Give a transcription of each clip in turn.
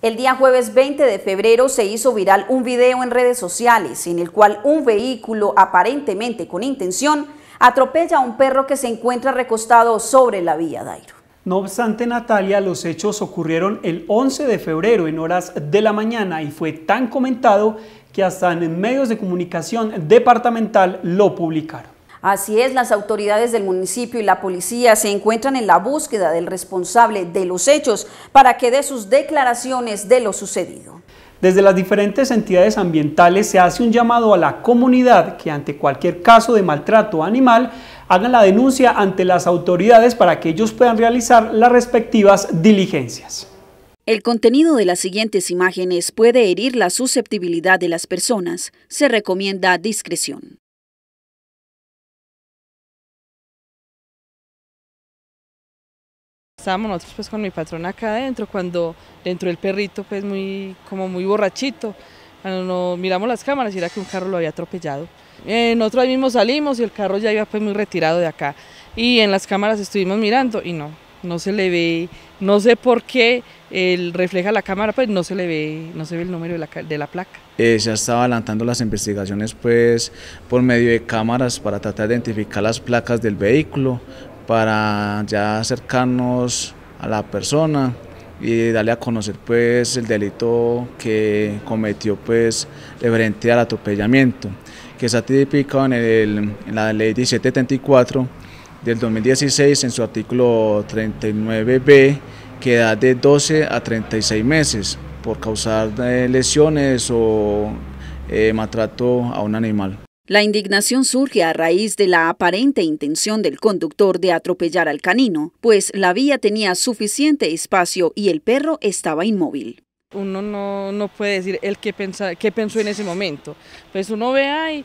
El día jueves 20 de febrero se hizo viral un video en redes sociales en el cual un vehículo aparentemente con intención atropella a un perro que se encuentra recostado sobre la vía Dairo. No obstante, Natalia, los hechos ocurrieron el 11 de febrero en horas de la mañana y fue tan comentado que hasta en medios de comunicación departamental lo publicaron. Así es, las autoridades del municipio y la policía se encuentran en la búsqueda del responsable de los hechos para que dé sus declaraciones de lo sucedido. Desde las diferentes entidades ambientales se hace un llamado a la comunidad que ante cualquier caso de maltrato animal hagan la denuncia ante las autoridades para que ellos puedan realizar las respectivas diligencias. El contenido de las siguientes imágenes puede herir la susceptibilidad de las personas. Se recomienda discreción. estábamos nosotros pues con mi patrón acá adentro, cuando entró el perrito pues muy, como muy borrachito, cuando miramos las cámaras y era que un carro lo había atropellado. Eh, nosotros ahí mismo salimos y el carro ya iba pues muy retirado de acá y en las cámaras estuvimos mirando y no, no se le ve, no sé por qué el refleja la cámara, pues no se le ve, no se ve el número de la, de la placa. se eh, ha estado adelantando las investigaciones pues por medio de cámaras para tratar de identificar las placas del vehículo, para ya acercarnos a la persona y darle a conocer pues el delito que cometió pues referente al atropellamiento que está tipificado en, en la ley 1734 del 2016 en su artículo 39b que da de 12 a 36 meses por causar eh, lesiones o eh, maltrato a un animal. La indignación surge a raíz de la aparente intención del conductor de atropellar al canino, pues la vía tenía suficiente espacio y el perro estaba inmóvil. Uno no, no puede decir el qué pensó en ese momento. Pues uno ve ahí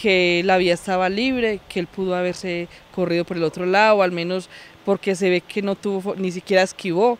que la vía estaba libre, que él pudo haberse corrido por el otro lado, al menos porque se ve que no tuvo, ni siquiera esquivó,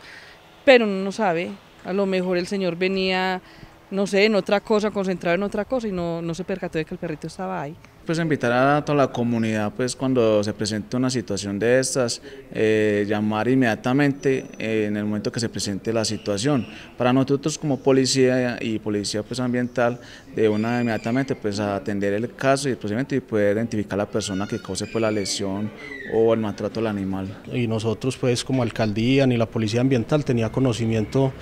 pero uno no sabe. A lo mejor el señor venía no sé, en otra cosa, concentrado en otra cosa y no, no se percató de que el perrito estaba ahí. Pues invitar a toda la comunidad, pues cuando se presente una situación de estas, eh, llamar inmediatamente eh, en el momento que se presente la situación. Para nosotros como policía y policía pues ambiental, de una inmediatamente pues a atender el caso y posiblemente poder identificar a la persona que cause pues la lesión o el maltrato al animal. Y nosotros pues como alcaldía ni la policía ambiental tenía conocimiento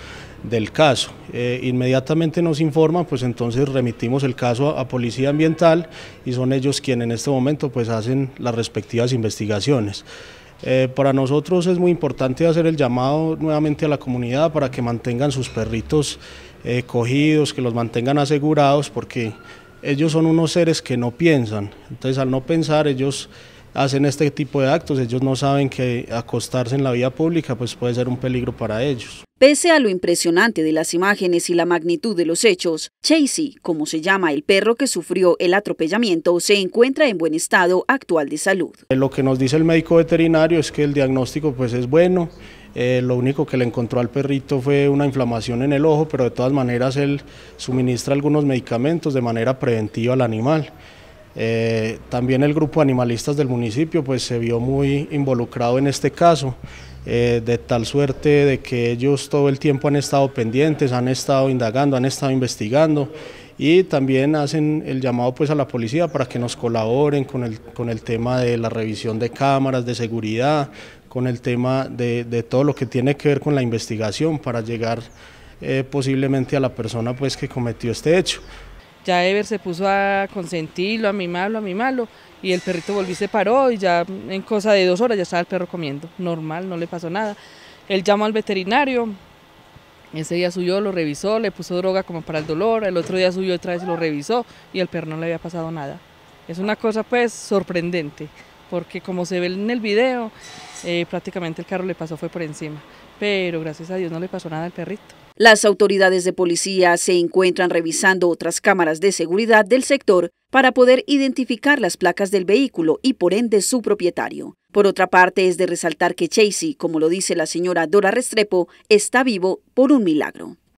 del caso. Eh, inmediatamente nos informan, pues entonces remitimos el caso a, Policía Ambiental y son ellos quienes en este momento pues hacen las respectivas investigaciones. Eh, para nosotros es muy importante hacer el llamado nuevamente a la comunidad para que mantengan sus perritos eh, cogidos, que los mantengan asegurados, porque ellos son unos seres que no piensan. Entonces, al no pensar, ellos hacen este tipo de actos, ellos no saben que acostarse en la vía pública pues puede ser un peligro para ellos. Pese a lo impresionante de las imágenes y la magnitud de los hechos, Chasey, como se llama el perro que sufrió el atropellamiento, se encuentra en buen estado actual de salud. Eh, lo que nos dice el médico veterinario es que el diagnóstico pues es bueno, eh, lo único que le encontró al perrito fue una inflamación en el ojo, pero de todas maneras él suministra algunos medicamentos de manera preventiva al animal. Eh, también el grupo animalistas del municipio pues, se vio muy involucrado en este caso, eh, de tal suerte de que ellos todo el tiempo han estado pendientes, han estado indagando, han estado investigando y también hacen el llamado pues a la policía para que nos colaboren con el, con el tema de la revisión de cámaras de seguridad, con el tema de, todo lo que tiene que ver con la investigación para llegar eh, posiblemente a la persona pues que cometió este hecho. Ya Ever se puso a consentirlo, a mimarlo, a mimarlo, y el perrito volvió y se paró y ya en cosa de dos horas ya estaba el perro comiendo, normal, no le pasó nada. Él llamó al veterinario, ese día subió, lo revisó, le puso droga como para el dolor, el otro día subió otra vez, lo revisó y al perro no le había pasado nada. Es una cosa pues sorprendente porque como se ve en el video, eh, prácticamente el carro le pasó fue por encima, pero gracias a Dios no le pasó nada al perrito. Las autoridades de policía se encuentran revisando otras cámaras de seguridad del sector para poder identificar las placas del vehículo y por ende su propietario. Por otra parte, es de resaltar que Chasey, como lo dice la señora Dora Restrepo, está vivo por un milagro.